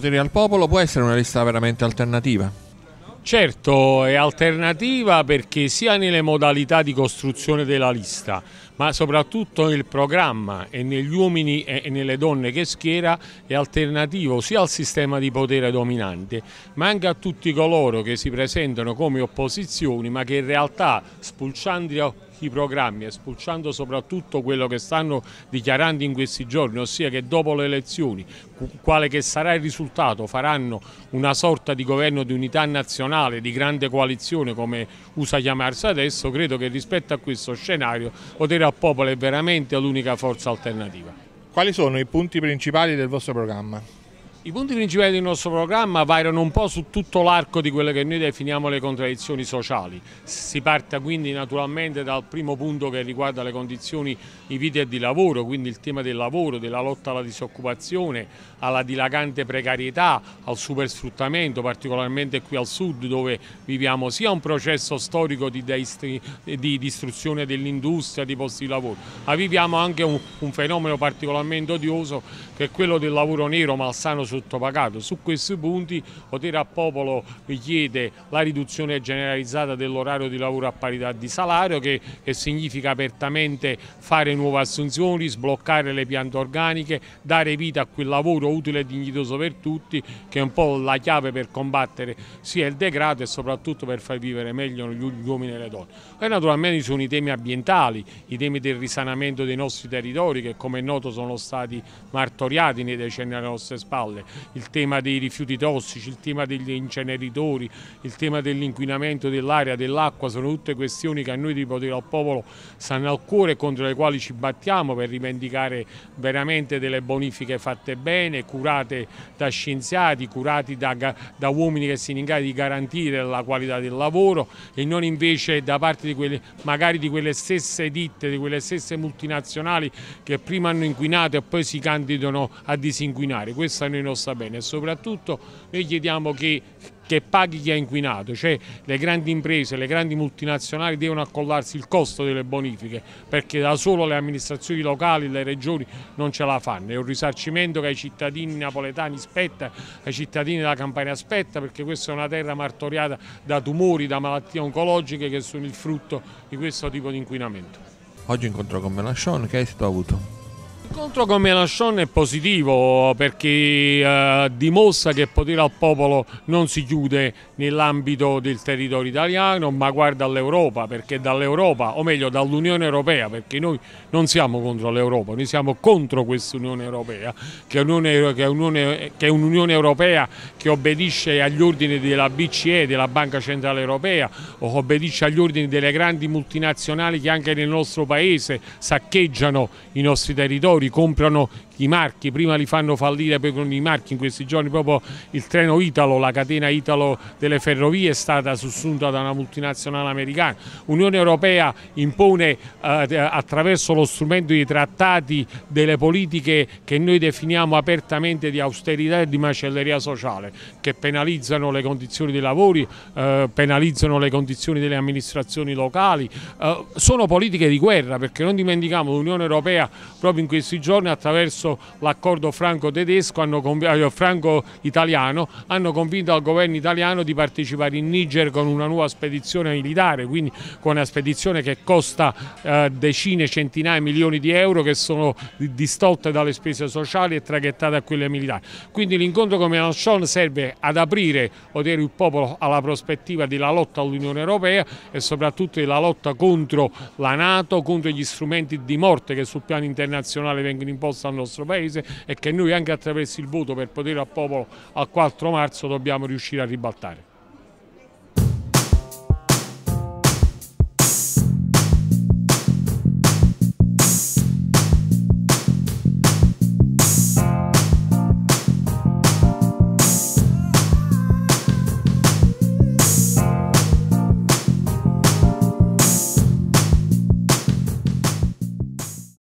poteri al popolo può essere una lista veramente alternativa? Certo, è alternativa perché sia nelle modalità di costruzione della lista ma soprattutto nel programma e negli uomini e nelle donne che schiera è alternativo sia al sistema di potere dominante ma anche a tutti coloro che si presentano come opposizioni ma che in realtà spulciando i programmi e spulciando soprattutto quello che stanno dichiarando in questi giorni, ossia che dopo le elezioni, quale che sarà il risultato, faranno una sorta di governo di unità nazionale, di grande coalizione come usa chiamarsi adesso, credo che rispetto a questo scenario poter il popolo è veramente l'unica forza alternativa. Quali sono i punti principali del vostro programma? I punti principali del nostro programma variano un po' su tutto l'arco di quelle che noi definiamo le contraddizioni sociali. Si parte quindi naturalmente dal primo punto che riguarda le condizioni di vita e di lavoro, quindi il tema del lavoro, della lotta alla disoccupazione, alla dilagante precarietà, al supersfruttamento, particolarmente qui al sud dove viviamo sia un processo storico di, di distruzione dell'industria, di posti di lavoro, ma viviamo anche un, un fenomeno particolarmente odioso che è quello del lavoro nero malsano sottopagato. Su questi punti Potere a Popolo richiede la riduzione generalizzata dell'orario di lavoro a parità di salario che, che significa apertamente fare nuove assunzioni, sbloccare le piante organiche, dare vita a quel lavoro utile e dignitoso per tutti che è un po' la chiave per combattere sia il degrado e soprattutto per far vivere meglio gli uomini e le donne. E naturalmente ci sono i temi ambientali, i temi del risanamento dei nostri territori che come è noto sono stati martoriati nei decenni alle nostre spalle ambientale, il tema dei rifiuti tossici, il tema degli inceneritori, il tema dell'inquinamento dell'aria, dell'acqua, sono tutte questioni che a noi di Potere al Popolo stanno al cuore e contro le quali ci battiamo per rivendicare veramente delle bonifiche fatte bene, curate da scienziati, curate da, da uomini che siano in grado di garantire la qualità del lavoro e non invece da parte di quelle, magari di quelle stesse ditte, di quelle stesse multinazionali che prima hanno inquinato e poi si candidano a disinquinare. Questa noi non non sta bene e soprattutto noi chiediamo che, che paghi chi ha inquinato, cioè le grandi imprese, le grandi multinazionali devono accollarsi il costo delle bonifiche perché da solo le amministrazioni locali, le regioni non ce la fanno, è un risarcimento che ai cittadini napoletani spetta, ai cittadini della Campania spetta perché questa è una terra martoriata da tumori, da malattie oncologiche che sono il frutto di questo tipo di inquinamento. Oggi incontro con Melascion, che esito ha avuto? L'incontro con Melanchon è positivo perché eh, dimostra che il potere al popolo non si chiude nell'ambito del territorio italiano ma guarda all'Europa perché dall'Europa o meglio dall'Unione Europea perché noi non siamo contro l'Europa, noi siamo contro questa Unione Europea che è un'Unione un Europea che obbedisce agli ordini della BCE, della Banca Centrale Europea o obbedisce agli ordini delle grandi multinazionali che anche nel nostro paese saccheggiano i nostri territori imprenditori comprano i marchi, prima li fanno fallire, poi con i marchi in questi giorni proprio il treno Italo, la catena Italo delle ferrovie è stata sussunta da una multinazionale americana. Unione Europea impone eh, attraverso lo strumento dei trattati delle politiche che noi definiamo apertamente di austerità e di macelleria sociale, che penalizzano le condizioni dei lavori, eh, penalizzano le condizioni delle amministrazioni locali. Eh, sono politiche di guerra perché non dimentichiamo l'Unione Europea proprio in questi scorsi giorni attraverso l'accordo franco-italiano franco eh, hanno convinto al governo italiano di partecipare in Niger con una nuova spedizione militare, quindi con una spedizione che costa eh, decine, centinaia, di milioni di euro che sono distolte dalle spese sociali e traghettate a quelle militari. Quindi l'incontro con Mélenchon serve ad aprire odere, il popolo alla prospettiva della lotta all'Unione Europea e soprattutto della lotta contro la Nato, contro gli strumenti di morte che sul piano internazionale quali vengono imposte al nostro Paese e che noi anche attraverso il voto per potere al popolo al 4 marzo dobbiamo riuscire a ribaltare.